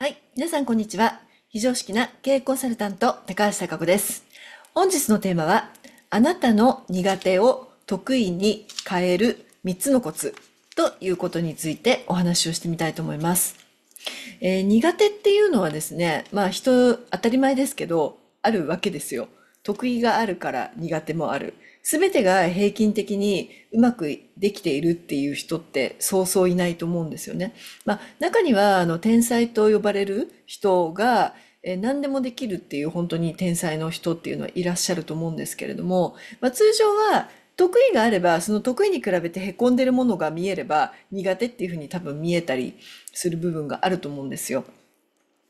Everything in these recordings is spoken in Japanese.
はい。皆さん、こんにちは。非常識な経営コンサルタント、高橋貴子です。本日のテーマは、あなたの苦手を得意に変える3つのコツということについてお話をしてみたいと思います。えー、苦手っていうのはですね、まあ人、当たり前ですけど、あるわけですよ。得意があるから苦手もある。全てが平均的にうまくできているっていう人ってそうそういないと思うんですよね。まあ、中にはあの天才と呼ばれる人がえ何でもできるっていう本当に天才の人っていうのはいらっしゃると思うんですけれども、まあ、通常は得意があればその得意に比べてへこんでるものが見えれば苦手っていうふうに多分見えたりする部分があると思うんですよ。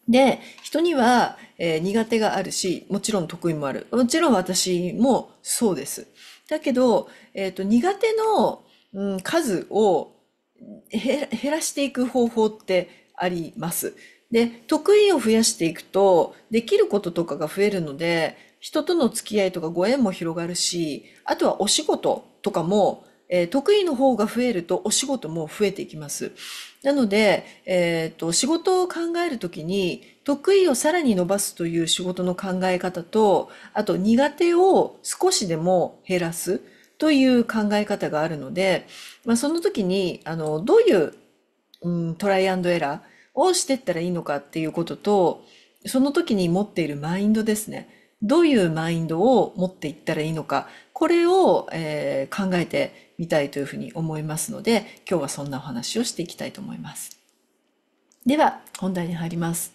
で、人には、えー、苦手があるし、もちろん得意もある。もちろん私もそうです。だけど、えっ、ー、と、苦手の、うん、数を減らしていく方法ってあります。で、得意を増やしていくと、できることとかが増えるので、人との付き合いとかご縁も広がるし、あとはお仕事とかも、えー、得意の方が増えるとお仕事も増えていきます。なので、えっ、ー、と、仕事を考えるときに、得意をさらに伸ばすという仕事の考え方と、あと苦手を少しでも減らすという考え方があるので、まあ、その時に、あの、どういう、うん、トライアンドエラーをしていったらいいのかっていうことと、その時に持っているマインドですね。どういうマインドを持っていったらいいのか、これを、えー、考えてみたいというふうに思いますので今日はそんなお話をしていきたいと思います。では本題に入ります、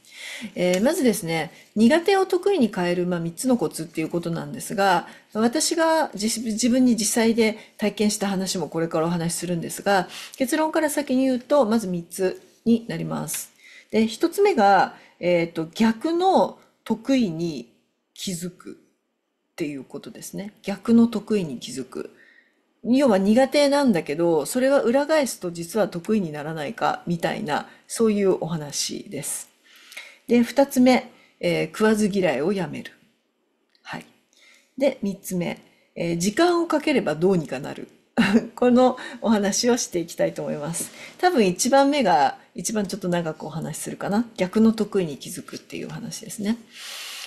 えー、まずですね苦手を得意に変える、まあ、3つのコツっていうことなんですが私が自分に実際で体験した話もこれからお話しするんですが結論から先に言うとまず3つになります。で1つ目が、えーと逆の得意に気づくっていうことですね逆の得意に気づく。要は苦手なんだけど、それは裏返すと実は得意にならないか、みたいな、そういうお話です。で、二つ目、えー、食わず嫌いをやめる。はい。で、三つ目、えー、時間をかければどうにかなる。このお話をしていきたいと思います。多分一番目が一番ちょっと長くお話しするかな。逆の得意に気づくっていう話ですね。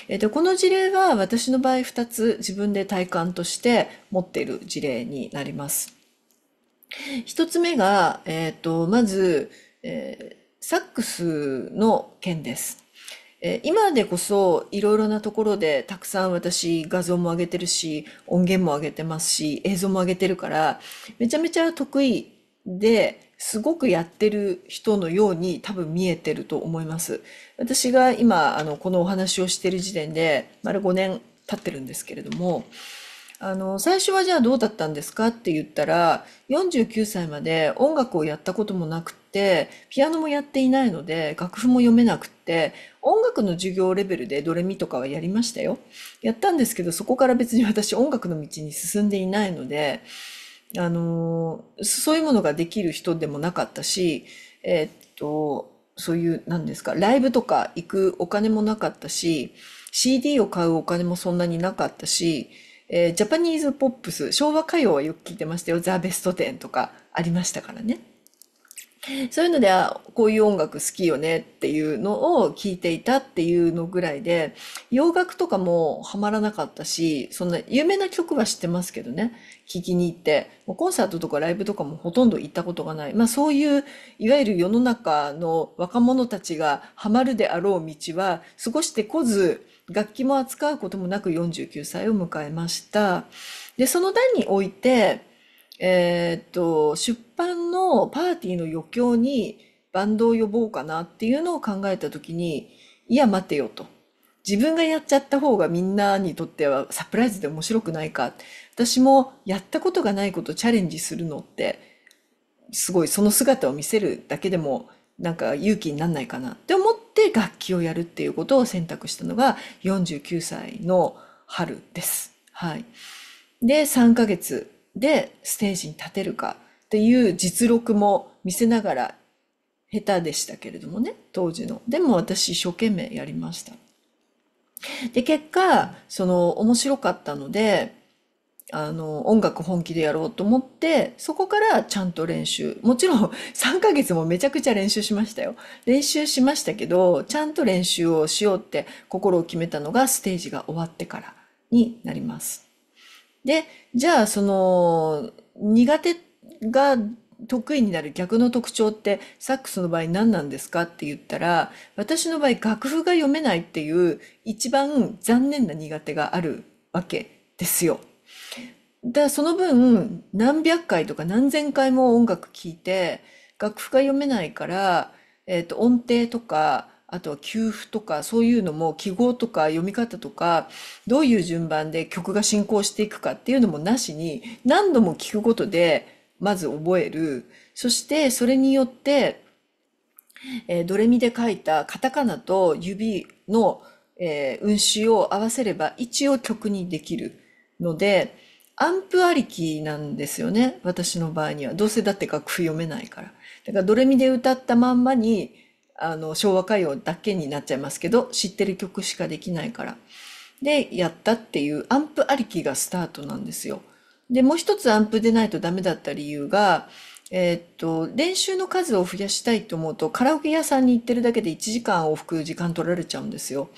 えっと、この事例は私の場合2つ自分で体感として持っている事例になります。1つ目が、えっと、まず、えー、サックスの件です。え今でこそいろいろなところでたくさん私画像も上げてるし音源も上げてますし映像も上げてるからめちゃめちゃ得意ですごくやってる人のように多分見えてると思います。私が今あのこのお話をしている時点で丸5年経ってるんですけれどもあの最初はじゃあどうだったんですかって言ったら49歳まで音楽をやったこともなくてピアノもやっていないので楽譜も読めなくて音楽の授業レベルでドレミとかはやりましたよやったんですけどそこから別に私音楽の道に進んでいないのであのそういうものができる人でもなかったし、えー、っとそういう何ですかライブとか行くお金もなかったし CD を買うお金もそんなになかったし、えー、ジャパニーズポップス昭和歌謡はよく聞いてましたよ「ザ・ベストテン」とかありましたからね。そういうので、あ、こういう音楽好きよねっていうのを聞いていたっていうのぐらいで、洋楽とかもハマらなかったし、そんな有名な曲は知ってますけどね、聞きに行って、もうコンサートとかライブとかもほとんど行ったことがない。まあそういう、いわゆる世の中の若者たちがハマるであろう道は過ごしてこず、楽器も扱うこともなく49歳を迎えました。で、その段において、えーっと、出版のパーティーの余興にバンドを呼ぼうかなっていうのを考えた時に、いや待てよと。自分がやっちゃった方がみんなにとってはサプライズで面白くないか。私もやったことがないことチャレンジするのって、すごいその姿を見せるだけでもなんか勇気になんないかなって思って楽器をやるっていうことを選択したのが49歳の春です。はい。で、3ヶ月でステージに立てるかっていう実力も見せながら下手でしたけれどもね当時のでも私一生懸命やりましたで結果その面白かったのであの音楽本気でやろうと思ってそこからちゃんと練習もちろん3 ヶ月もめちゃくちゃ練習しましたよ練習しましたけどちゃんと練習をしようって心を決めたのがステージが終わってからになりますで、じゃあ、その、苦手が得意になる逆の特徴ってサックスの場合何なんですかって言ったら私の場合楽譜が読めないっていう一番残念な苦手があるわけですよ。だからその分何百回とか何千回も音楽聴いて楽譜が読めないから、えー、と音程とかあとは給付とか、そういうのも記号とか読み方とか、どういう順番で曲が進行していくかっていうのもなしに、何度も聞くことで、まず覚える。そして、それによって、えー、ドレミで書いたカタカナと指の、えー、運指を合わせれば一応曲にできるので、アンプありきなんですよね。私の場合には。どうせだって楽譜読めないから。だからドレミで歌ったまんまに、あの昭和歌謡だけになっちゃいますけど知ってる曲しかできないからでやったっていうアンプありきがスタートなんですよ。でもう一つアンプでないとダメだった理由が、えー、っと練習の数を増やしたいと思うとカラオケ屋さんに行ってるだけで1時間往復時間取られちゃうんですよ。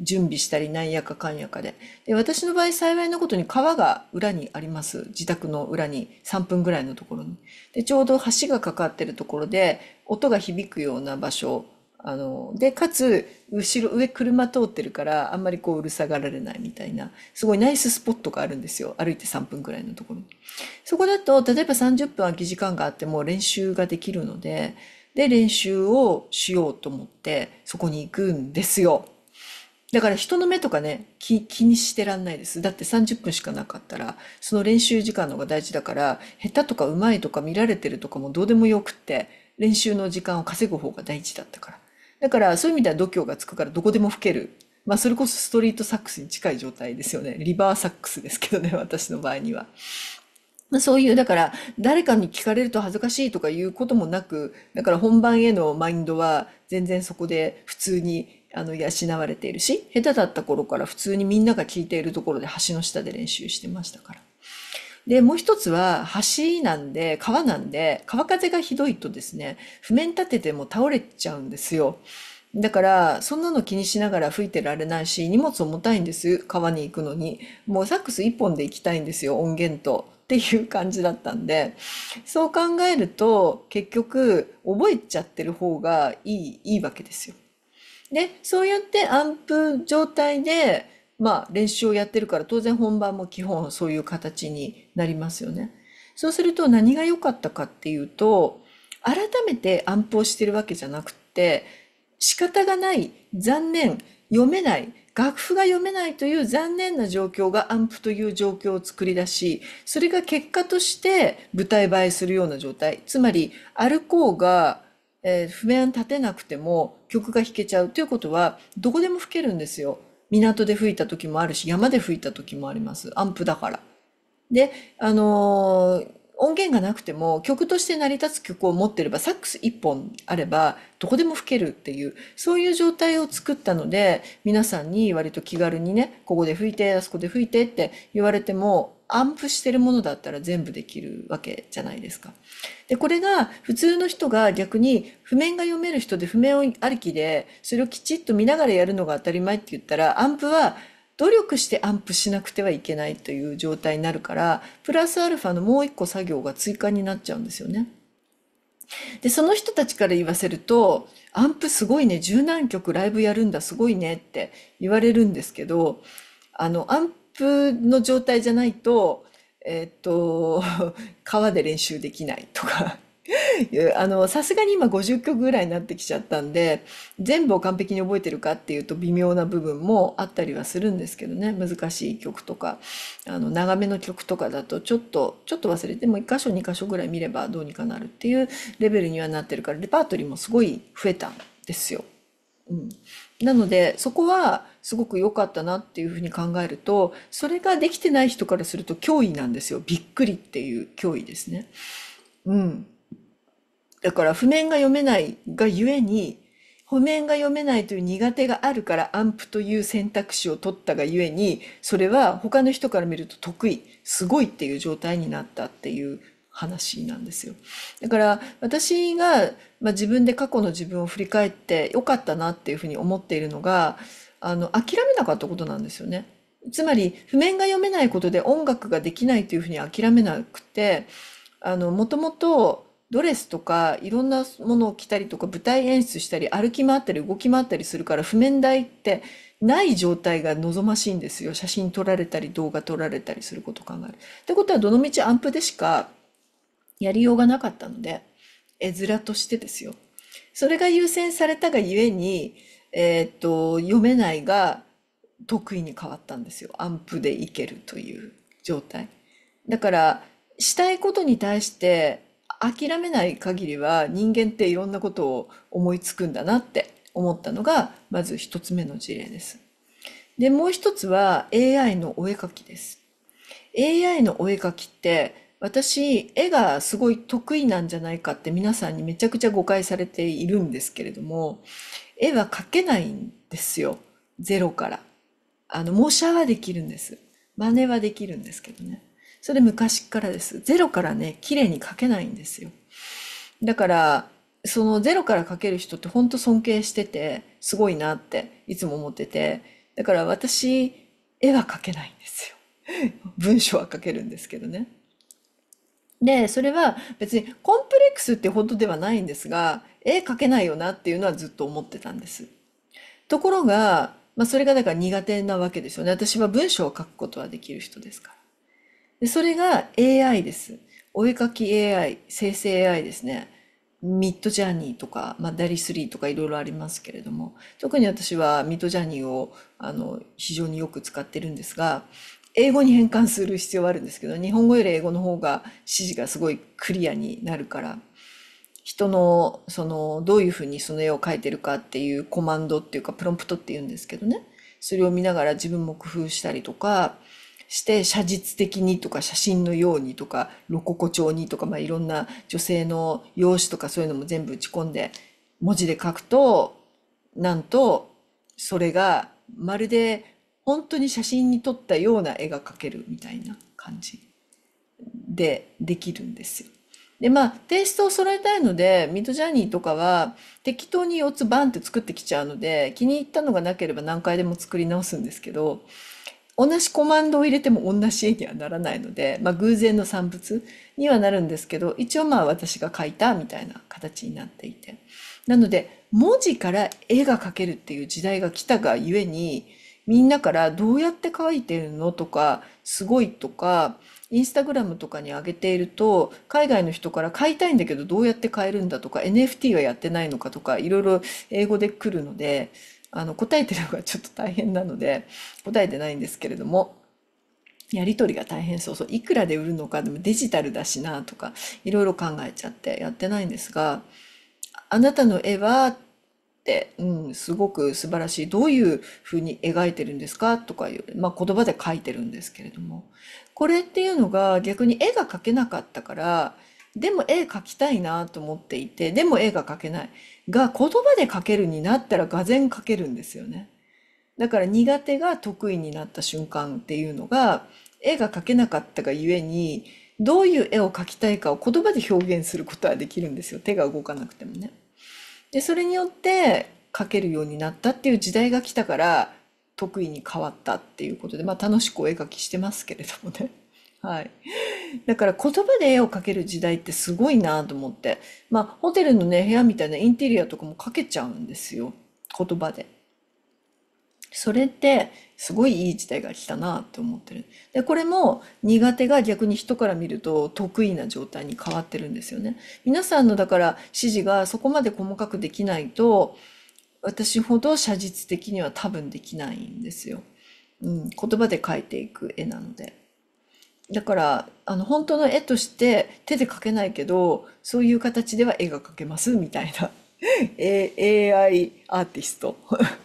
準備したりなんやかかんやかでで私の場合幸いなことに川が裏にあります自宅の裏に3分ぐらいのところにでちょうど橋がかかってるところで音が響くような場所あのでかつ後ろ上車通ってるからあんまりこううるさがられないみたいなすごいナイススポットがあるんですよ歩いて3分ぐらいのところにそこだと例えば30分空き時間があっても練習ができるのでで練習をしようと思ってそこに行くんですよだから人の目とかね、気、気にしてらんないです。だって30分しかなかったら、その練習時間の方が大事だから、下手とか上手いとか見られてるとかもどうでもよくって、練習の時間を稼ぐ方が大事だったから。だからそういう意味では度胸がつくからどこでも吹ける。まあそれこそストリートサックスに近い状態ですよね。リバーサックスですけどね、私の場合には。そういう、だから、誰かに聞かれると恥ずかしいとかいうこともなく、だから本番へのマインドは全然そこで普通にあの、養われているし、下手だった頃から普通にみんなが聞いているところで橋の下で練習してましたから。で、もう一つは、橋なんで、川なんで、川風がひどいとですね、譜面立てても倒れちゃうんですよ。だから、そんなの気にしながら吹いてられないし、荷物重たいんです。川に行くのに。もうサックス一本で行きたいんですよ、音源と。っていう感じだったんで、そう考えると、結局、覚えちゃってる方がいい、いいわけですよ。で、そうやってアンプ状態で、まあ、練習をやってるから当然本番も基本そういう形になりますよね。そうすると何が良かったかっていうと改めてアンプをしてるわけじゃなくて仕方がない残念読めない楽譜が読めないという残念な状況がアンプという状況を作り出しそれが結果として舞台映えするような状態つまりアルコーがえー、譜面立てなくても曲が弾けちゃうということはどこでも吹けるんですよ。港で吹いた時もあるし山で吹いた時もあります。アンプだから。で、あのー、音源がなくても曲として成り立つ曲を持ってればサックス1本あればどこでも吹けるっていうそういう状態を作ったので皆さんに割と気軽にねここで吹いてあそこで吹いてって言われてもアンプしてるものだったら全部できるわけじゃないですか。で、これが普通の人が逆に譜面が読める人で譜面をありきで、それをきちっと見ながらやるのが当たり前って言ったら、アンプは努力してアンプしなくてはいけないという状態になるから、プラスアルファのもう一個作業が追加になっちゃうんですよね。で、その人たちから言わせると、アンプすごいね、十何曲ライブやるんだ、すごいねって言われるんですけど、あの、アンププの状態じゃないと、えと、川で練習できないとか あの、さすがに今50曲ぐらいになってきちゃったんで、全部を完璧に覚えてるかっていうと微妙な部分もあったりはするんですけどね、難しい曲とか、あの、長めの曲とかだとちょっと、ちょっと忘れても1箇所2箇所ぐらい見ればどうにかなるっていうレベルにはなってるから、レパートリーもすごい増えたんですよ。うん、なのでそこはすごく良かったなっていうふうに考えるとそれができてない人からすると脅威なんですよびっくりっていう脅威ですね。うん、だから譜面が読めないがゆえに譜面が読めないという苦手があるからアンプという選択肢を取ったがゆえにそれは他の人から見ると得意すごいっていう状態になったっていう話なんですよだから私が、まあ、自分で過去の自分を振り返ってよかったなっていうふうに思っているのがあの諦めなかったことなんですよね。つまり譜面が読めないことで音楽ができないというふうに諦めなくてもともとドレスとかいろんなものを着たりとか舞台演出したり歩き回ったり動き回ったりするから譜面台ってない状態が望ましいんですよ写真撮られたり動画撮られたりすることを考える。ってことはどのみちアンプでしかやりようがなかったので、絵面としてですよ。それが優先されたがゆえに、えー、っと、読めないが得意に変わったんですよ。アンプでいけるという状態。だから、したいことに対して諦めない限りは人間っていろんなことを思いつくんだなって思ったのが、まず一つ目の事例です。で、もう一つは AI のお絵かきです。AI のお絵かきって私、絵がすごい得意なんじゃないかって皆さんにめちゃくちゃ誤解されているんですけれども、絵は描けないんですよ。ゼロから。あの、模写はできるんです。真似はできるんですけどね。それ昔からです。ゼロからね、綺麗に描けないんですよ。だから、そのゼロから描ける人ってほんと尊敬してて、すごいなっていつも思ってて、だから私、絵は描けないんですよ。文章は書けるんですけどね。で、それは別にコンプレックスってほどではないんですが、絵描けないよなっていうのはずっと思ってたんです。ところが、まあ、それがだから苦手なわけですよね。私は文章を書くことはできる人ですから。でそれが AI です。お絵描き AI、生成 AI ですね。ミッドジャーニーとか、まあ、ダリスリーとかいろいろありますけれども、特に私はミッドジャーニーをあの非常によく使ってるんですが、英語に変換する必要はあるんですけど日本語より英語の方が指示がすごいクリアになるから人のそのどういうふうにその絵を描いてるかっていうコマンドっていうかプロンプトっていうんですけどねそれを見ながら自分も工夫したりとかして写実的にとか写真のようにとかロココ調にとか、まあ、いろんな女性の容姿とかそういうのも全部打ち込んで文字で書くとなんとそれがまるで本当に写真に撮ったような絵が描けるみたいな感じでできるんですよ。でまあテイストを揃えたいのでミッドジャーニーとかは適当に4つバンって作ってきちゃうので気に入ったのがなければ何回でも作り直すんですけど同じコマンドを入れても同じ絵にはならないので、まあ、偶然の産物にはなるんですけど一応まあ私が描いたみたいな形になっていてなので文字から絵が描けるっていう時代が来たがゆえにみんなからどうやって書いてるのとか、すごいとか、インスタグラムとかに上げていると、海外の人から買いたいんだけどどうやって買えるんだとか、NFT はやってないのかとか、いろいろ英語で来るので、あの、答えてるのがちょっと大変なので、答えてないんですけれども、やりとりが大変そうそう、いくらで売るのか、でもデジタルだしなとか、いろいろ考えちゃってやってないんですが、あなたの絵は、うん、すごく素晴らしい。どういうふうに描いてるんですかとかいう、まあ、言葉で書いてるんですけれども。これっていうのが逆に絵が描けなかったから、でも絵描きたいなと思っていて、でも絵が描けない。が、言葉で描けるになったらがぜん描けるんですよね。だから苦手が得意になった瞬間っていうのが、絵が描けなかったがゆえに、どういう絵を描きたいかを言葉で表現することはできるんですよ。手が動かなくてもね。でそれによって書けるようになったっていう時代が来たから得意に変わったっていうことで、まあ、楽しくお絵描きしてますけれどもね。はい、だから言葉で絵を描ける時代ってすごいなと思って、まあ、ホテルのね部屋みたいなインテリアとかも描けちゃうんですよ言葉で。それってすごいいい時代が来たなって思ってる。で、これも苦手が逆に人から見ると得意な状態に変わってるんですよね。皆さんのだから指示がそこまで細かくできないと、私ほど写実的には多分できないんですよ。うん、言葉で描いていく絵なので。だから、あの、本当の絵として手で描けないけど、そういう形では絵が描けますみたいな。A、AI アーティスト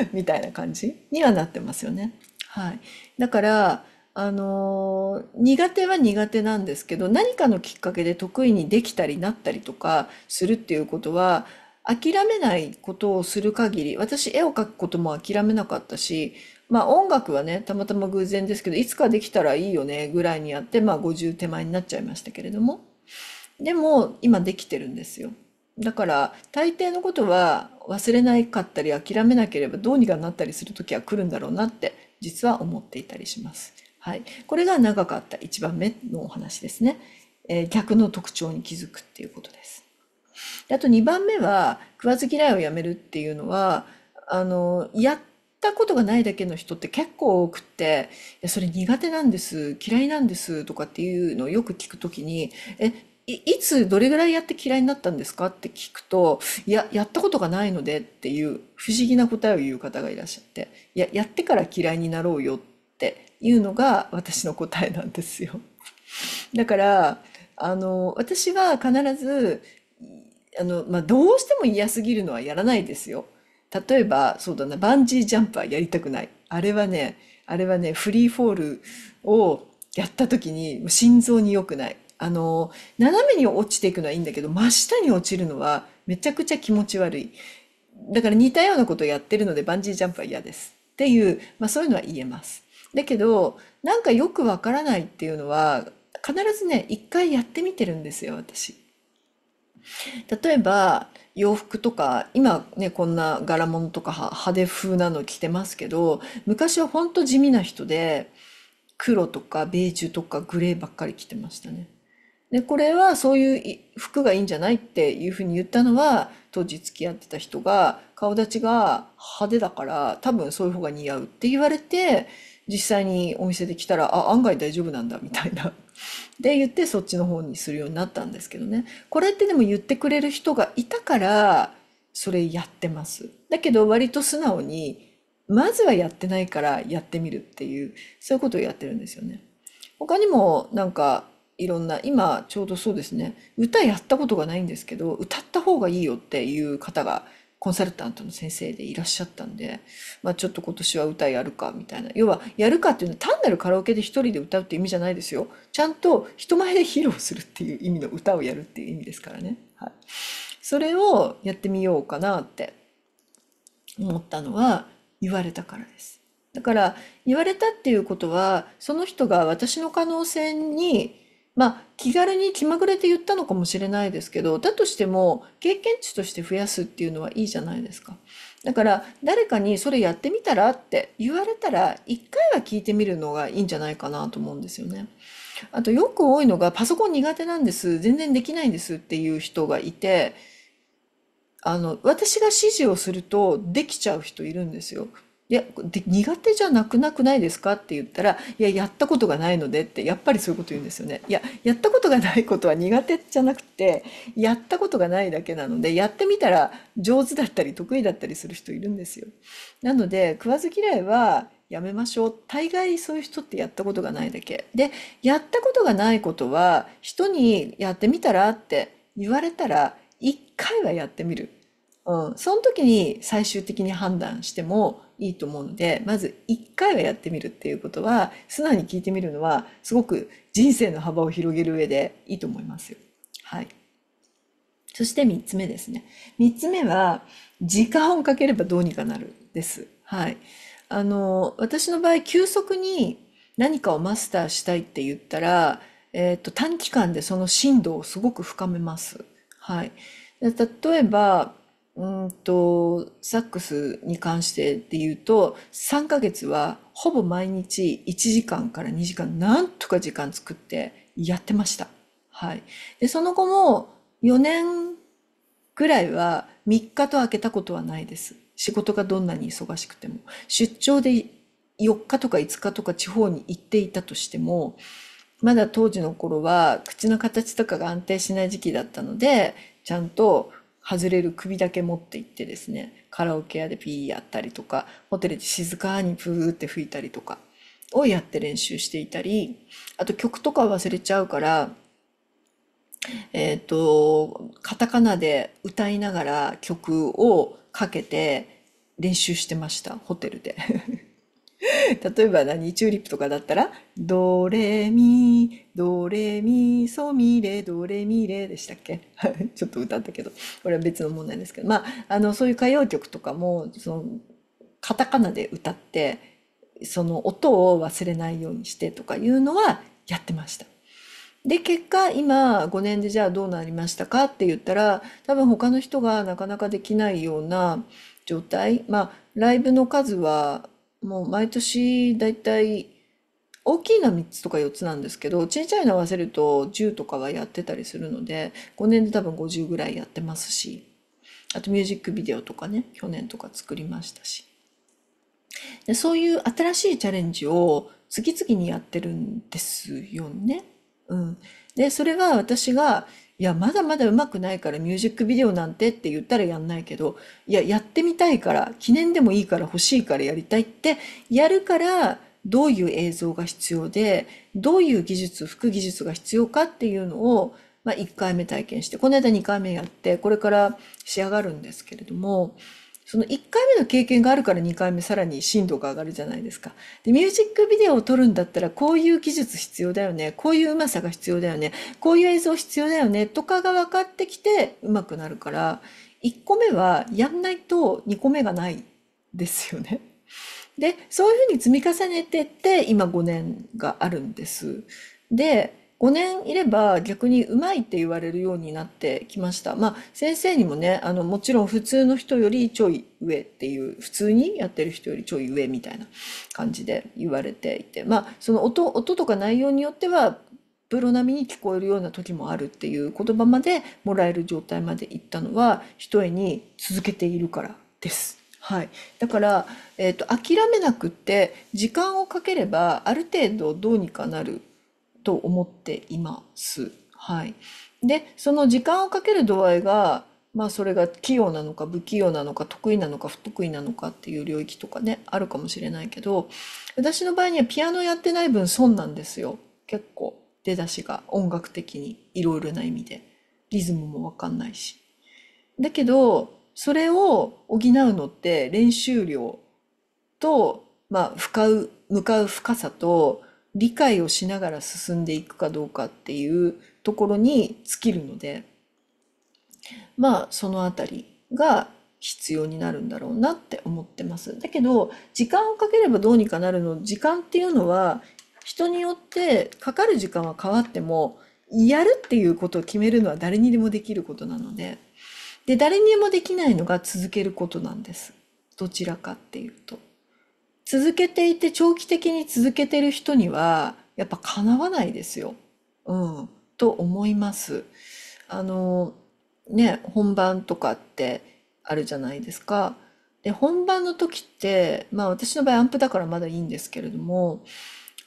みたいな感じにはなってますよね。はい、だからあの苦手は苦手なんですけど何かのきっかけで得意にできたりなったりとかするっていうことは諦めないことをする限り私絵を描くことも諦めなかったしまあ音楽はねたまたま偶然ですけどいつかできたらいいよねぐらいにやってまあ50手前になっちゃいましたけれどもでも今できてるんですよ。だから大抵のことは忘れなかったり諦めなければどうにかなったりする時は来るんだろうなって実は思っていたりします。はい、これが長かった1番目のお話ですね。えー、逆の特徴に気づくっていうことです。であと2番目は食わず嫌いをやめるっていうのはあのやったことがないだけの人って結構多くて、いや、それ苦手なんです嫌いなんです」とかっていうのをよく聞くときに「えいつどれぐらいやって嫌いになったんですかって聞くと、いや、やったことがないのでっていう不思議な答えを言う方がいらっしゃって、いや、やってから嫌いになろうよっていうのが私の答えなんですよ。だから、あの、私は必ず、あの、まあ、どうしても嫌すぎるのはやらないですよ。例えば、そうだな、バンジージャンプはやりたくない。あれはね、あれはね、フリーフォールをやった時に心臓に良くない。あの、斜めに落ちていくのはいいんだけど、真下に落ちるのはめちゃくちゃ気持ち悪い。だから似たようなことをやってるのでバンジージャンプは嫌ですっていう、まあ、そういうのは言えます。だけどなんかよくわからないっていうのは必ずね一回やってみてるんですよ私。例えば洋服とか今ねこんな柄物とか派手風なの着てますけど昔はほんと地味な人で黒とかベージュとかグレーばっかり着てましたね。でこれはそういう服がいいんじゃないっていうふうに言ったのは当時付き合ってた人が顔立ちが派手だから多分そういう方が似合うって言われて実際にお店で来たらあ案外大丈夫なんだみたいな。で言ってそっちの方にするようになったんですけどねこれってでも言ってくれる人がいたからそれやってます。だけど割と素直にまずはやってないからやってみるっていうそういうことをやってるんですよね。他にもなんかいろんな今ちょうどそうですね歌やったことがないんですけど歌った方がいいよっていう方がコンサルタントの先生でいらっしゃったんで、まあ、ちょっと今年は歌やるかみたいな要はやるかっていうのは単なるカラオケで一人で歌うって意味じゃないですよちゃんと人前で披露するっていう意味の歌をやるっていう意味ですからね、はい、それをやってみようかなって思ったのは言われたからですだから言われたっていうことはその人が私の可能性にまあ、気軽に気まぐれで言ったのかもしれないですけど、だとしても経験値として増やすっていうのはいいじゃないですか。だから誰かにそれやってみたらって言われたら一回は聞いてみるのがいいんじゃないかなと思うんですよね。あとよく多いのがパソコン苦手なんです。全然できないんですっていう人がいて、あの、私が指示をするとできちゃう人いるんですよ。いや苦手じゃなくなくないですか?」って言ったら「いややったことがないので」ってやっぱりそういうこと言うんですよね。いややったことがないことは 苦手じゃなくてやったことがないだけなのでやってみたら上手だったり得意だったりする人いるんですよ。なので食わず嫌いはやめましょう大概そういう人ってやったことがないだけでやったことがないことは人に「やってみたら?」って言われたら一回はやってみるうん、その時に最終的に判断してもいいと思うのでまず1回はやってみるっていうことは素直に聞いてみるのはすごく人生の幅を広げる上でいいと思いますよ。はい、そして3つ目ですね。3つ目は時間をかければどうにかなるです。はい、あの私の場合急速に何かをマスターしたいって言ったら、えーと、短期間でその深度をすごく深めます。はい、例えばうんとサックスに関してで言うと3ヶ月はほぼ毎日1時間から2時間なんとか時間作ってやってました。はい、でその後も4年ぐらいは3日と空けたことはないです。仕事がどんなに忙しくても。出張で4日とか5日とか地方に行っていたとしても、まだ当時の頃は口の形とかが安定しない時期だったので、ちゃんと外れる首だけ持って行ってですねカラオケ屋でピーやったりとかホテルで静かにプーって吹いたりとかをやって練習していたりあと曲とか忘れちゃうからえっ、ー、とカタカナで歌いながら曲をかけて練習してましたホテルで 例えば何チューリップとかだったら、ドレミ、ドレミ、ソミレ、ドレミレでしたっけ ちょっと歌ったけど、これは別の問題ですけど、まあ、あの、そういう歌謡曲とかも、その、カタカナで歌って、その音を忘れないようにしてとかいうのはやってました。で、結果、今5年でじゃあどうなりましたかって言ったら、多分他の人がなかなかできないような状態。まあ、ライブの数はもう毎年だいたい大きいのは3つとか4つなんですけど小さいの合わせると10とかはやってたりするので5年で多分50ぐらいやってますしあとミュージックビデオとかね去年とか作りましたしでそういう新しいチャレンジを次々にやってるんですよね。うん、でそれが私がいや、まだまだ上手くないからミュージックビデオなんてって言ったらやんないけど、いや、やってみたいから、記念でもいいから欲しいからやりたいって、やるから、どういう映像が必要で、どういう技術、副技術が必要かっていうのを、まあ、1回目体験して、この間2回目やって、これから仕上がるんですけれども、その1回目の経験があるから2回目さらに深度が上がるじゃないですか。で、ミュージックビデオを撮るんだったらこういう技術必要だよね。こういううまさが必要だよね。こういう映像必要だよね。とかが分かってきてうまくなるから、1個目はやんないと2個目がないですよね。で、そういうふうに積み重ねてって今5年があるんです。で、5年いれば逆にうまいって言われるようになってきました。まあ先生にもね、あのもちろん普通の人よりちょい上っていう、普通にやってる人よりちょい上みたいな感じで言われていて、まあその音、音とか内容によってはプロ並みに聞こえるような時もあるっていう言葉までもらえる状態までいったのは、一重に続けているからです。はい、だから、えーと、と諦めなくって時間をかければある程度どうにかなると思っています。はい、でその時間をかける度合いが、まあ、それが器用なのか不器用なのか得意なのか不得意なのかっていう領域とかねあるかもしれないけど私の場合にはピアノやってない分損なんですよ結構出だしが音楽的にいろいろな意味でリズムも分かんないし。だけどそれを補うのって練習量と、まあ、向かう向かう深さと理解をしながら進んでいくかどうかっていうところに尽きるのでまあその辺りが必要になるんだろうなって思ってます。だけど時間をかければどうにかなるの時間っていうのは人によってかかる時間は変わってもやるっていうことを決めるのは誰にでもできることなのでで誰にもできないのが続けることなんですどちらかっていうと。続けていて、長期的に続けてる人には、やっぱ叶わないですよ。うん。と思います。あの、ね、本番とかってあるじゃないですか。で、本番の時って、まあ私の場合アンプだからまだいいんですけれども、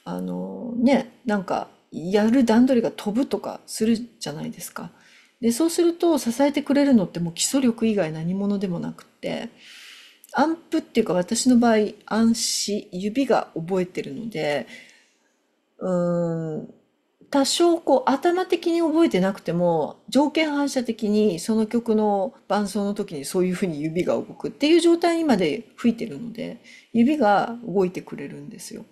あの、ね、なんか、やる段取りが飛ぶとかするじゃないですか。で、そうすると支えてくれるのってもう基礎力以外何者でもなくって、アンプっていうか私の場合暗視指が覚えてるのでうん多少こう頭的に覚えてなくても条件反射的にその曲の伴奏の時にそういうふうに指が動くっていう状態にまで吹いてるので指が動いてくれるんですよ。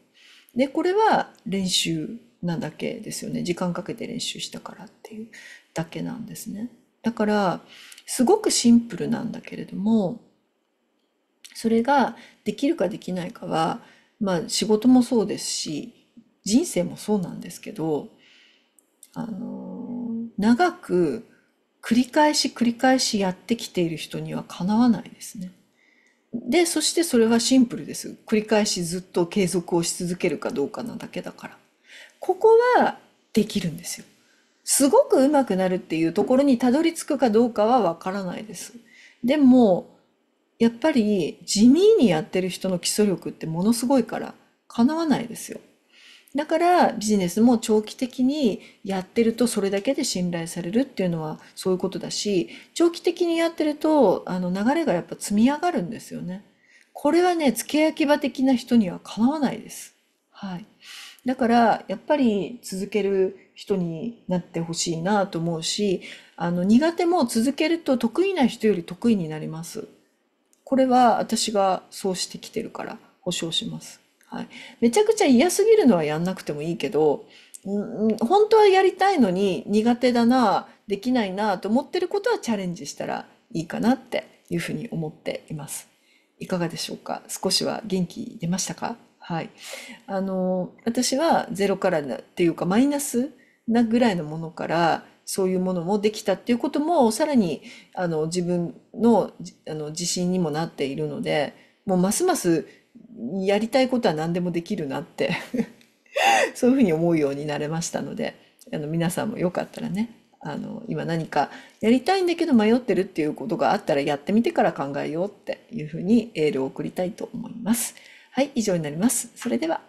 でこれは練習なだけですよね時間かけて練習したからっていうだけなんですね。だからすごくシンプルなんだけれどもそれができるかできないかは、まあ、仕事もそうですし人生もそうなんですけどあの長く繰り返し繰り返しやってきている人にはかなわないですね。でそしてそれはシンプルです繰り返しずっと継続をし続けるかどうかなだけだからここはできるんですよすごく上手くなるっていうところにたどり着くかどうかはわからないですでもやっぱり地味にやってる人の基礎力ってものすごいからかなわないですよ。だからビジネスも長期的にやってるとそれだけで信頼されるっていうのはそういうことだし長期的にやってるとあの流れがやっぱ積み上がるんですよね。これはね付け焼き場的な人にはかなわないです。はい、だからやっぱり続ける人になってほしいなと思うしあの苦手も続けると得意な人より得意になります。これは私がそうしてきてるから保証します。はい。めちゃくちゃ嫌すぎるのはやんなくてもいいけど、うん、本当はやりたいのに苦手だな、できないなと思ってることはチャレンジしたらいいかなっていうふうに思っています。いかがでしょうか少しは元気出ましたかはい。あの、私はゼロからっていうかマイナスなぐらいのものからそういうものもできたっていうこともさらにあの自分のあの自信にもなっているのでもうますますやりたいことは何でもできるなって そういうふうに思うようになれましたのであの皆さんもよかったらねあの今何かやりたいんだけど迷ってるっていうことがあったらやってみてから考えようっていうふうにエールを送りたいと思います。はい、以上になります。それでは。